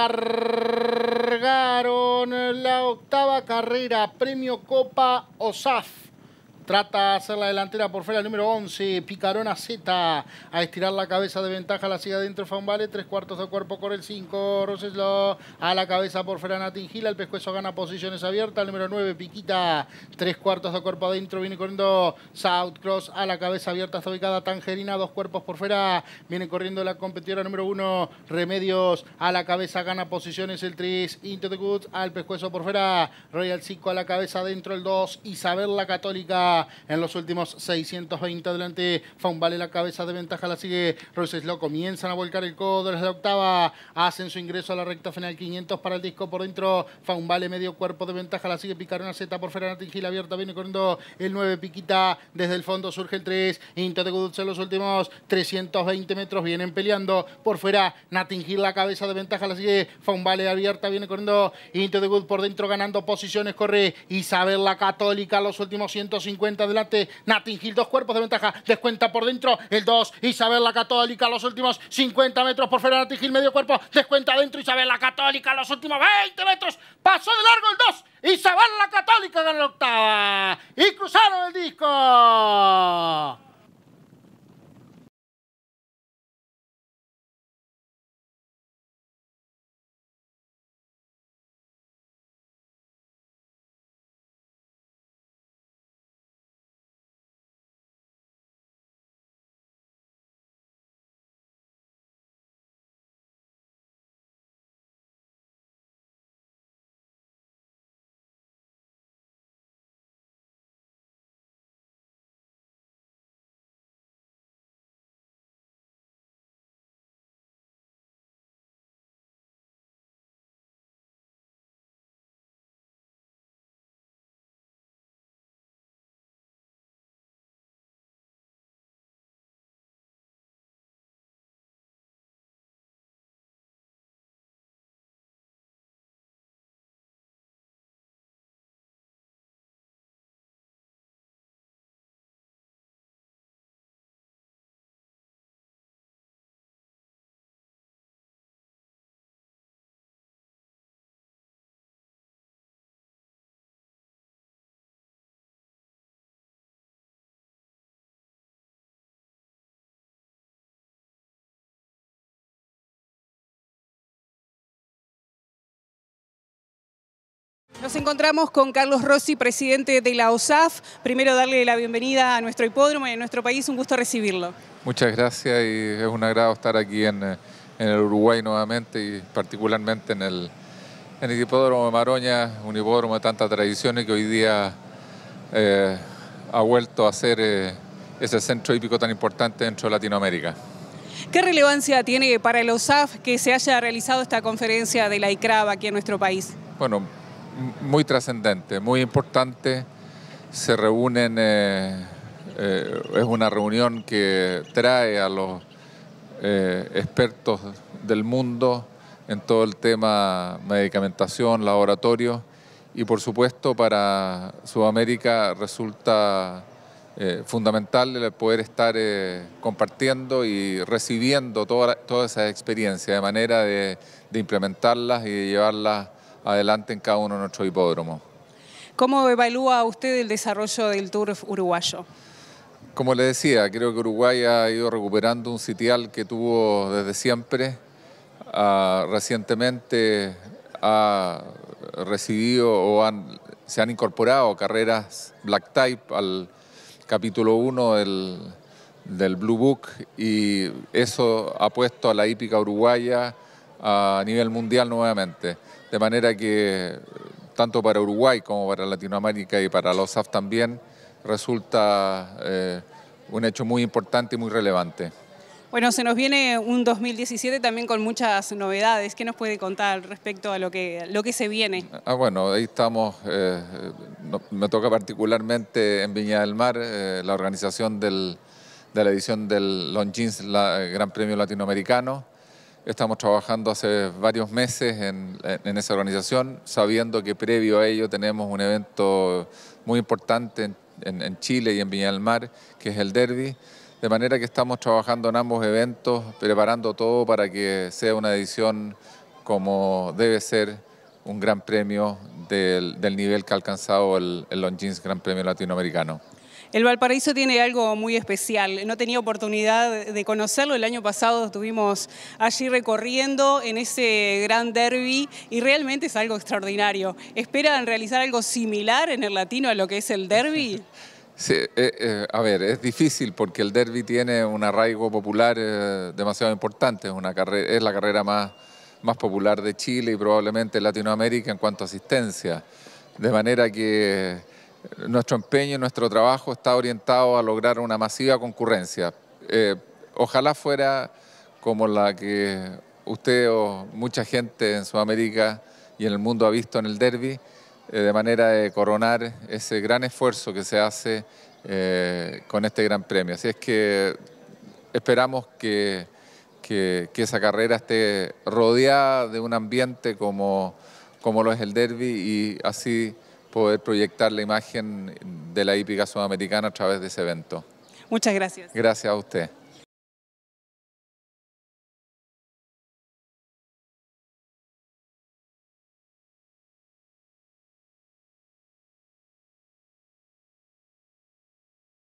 Cargaron la octava carrera, premio Copa OSAF. Trata de hacer la delantera por fuera, número 11, Picarona Z, a estirar la cabeza de ventaja, la sigue adentro Fambale. tres cuartos de cuerpo corre el 5, Roseslo, a la cabeza por fuera Natin el pescuezo gana posiciones abiertas, número 9, Piquita, tres cuartos de cuerpo adentro, viene corriendo South Cross, a la cabeza abierta está ubicada Tangerina, dos cuerpos por fuera, viene corriendo la competidora número 1, Remedios, a la cabeza gana posiciones el 3, Into al pescuezo por fuera, Royal 5 a la cabeza dentro el 2, Isabel la Católica, en los últimos 620 adelante. Faunvale la cabeza de ventaja la sigue. lo comienzan a volcar el codo desde la octava. Hacen su ingreso a la recta final 500 para el disco por dentro. Faunvale medio cuerpo de ventaja la sigue. Picarona Z por fuera, Natingil abierta. Viene corriendo el 9 Piquita. Desde el fondo surge el 3. Into de en los últimos 320 metros. Vienen peleando por fuera. Natingil la cabeza de ventaja la sigue. Faunvale abierta. Viene corriendo Into de Good por dentro ganando posiciones. Corre Isabel la Católica los últimos 150 adelante. Natin dos cuerpos de ventaja. Descuenta por dentro el 2. Isabel la Católica, los últimos 50 metros por fuera. Natin medio cuerpo. Descuenta dentro Isabel la Católica, los últimos 20 metros. Pasó de largo el 2. Isabel la Católica gana la octava. Y cruzaron el disco. Nos encontramos con Carlos Rossi, presidente de la OSAF. Primero darle la bienvenida a nuestro hipódromo y a nuestro país. Un gusto recibirlo. Muchas gracias y es un agrado estar aquí en, eh, el Uruguay nuevamente y particularmente en el, en el hipódromo de Maroña, un hipódromo de tantas tradiciones que hoy día eh, ha vuelto a ser eh, ese centro hípico tan importante dentro de Latinoamérica. ¿Qué relevancia tiene para la OSAF que se haya realizado esta conferencia de la ICRAB aquí en nuestro país? Bueno, muy trascendente, muy importante. Se reúnen, eh, eh, es una reunión que trae a los eh, expertos del mundo en todo el tema medicamentación, laboratorio y por supuesto para Sudamérica resulta fundamental el poder estar compartiendo y recibiendo todas toda esas experiencias de manera de, de implementarlas y de llevarlas adelante en cada uno de nuestros hipódromos. ¿Cómo evalúa usted el desarrollo del Tour uruguayo? Como le decía, creo que Uruguay ha ido recuperando un sitial que tuvo desde siempre. Ah, recientemente ha recibido o se han incorporado carreras Black Type al capítulo 1 del, del Blue Book y eso ha puesto a la hípica uruguaya a nivel mundial nuevamente. De manera que tanto para Uruguay como para Latinoamérica y para los SAF también resulta eh, un hecho muy importante y muy relevante. Bueno, se nos viene un 2017 también con muchas novedades. ¿Qué nos puede contar respecto a lo que, lo que se viene? Ah, bueno, ahí estamos. Eh, me toca particularmente en Viña del Mar eh, la organización del, de la edición del Longines la, Gran Premio Latinoamericano. Estamos trabajando hace varios meses en, esa organización, sabiendo que previo a ello tenemos un evento muy importante en, Chile y en Viña del Mar, que es el Derby. De manera que estamos trabajando en ambos eventos, preparando todo para que sea una edición como debe ser un gran premio del, nivel que ha alcanzado el, el Longines Gran Premio Latinoamericano. El Valparaíso tiene algo muy especial. No tenía oportunidad de conocerlo. El año pasado estuvimos allí recorriendo en ese gran derby y realmente es algo extraordinario. ¿Esperan realizar algo similar en el latino a lo que es el derby? Sí, eh, eh, a ver, es difícil porque el derby tiene un arraigo popular eh, demasiado importante. Es, una carrera, es la carrera más, más popular de Chile y probablemente Latinoamérica en cuanto a asistencia. De manera que nuestro empeño y nuestro trabajo está orientado a lograr una masiva concurrencia. Eh, ojalá fuera como la que usted o mucha gente en Sudamérica y en el mundo ha visto en el derby, eh, de manera de coronar ese gran esfuerzo que se hace eh, con este gran premio. Así es que esperamos que, esa carrera esté rodeada de un ambiente como, como lo es el derby y así poder proyectar la imagen de la hípica sudamericana a través de ese evento. Muchas gracias. Gracias a usted.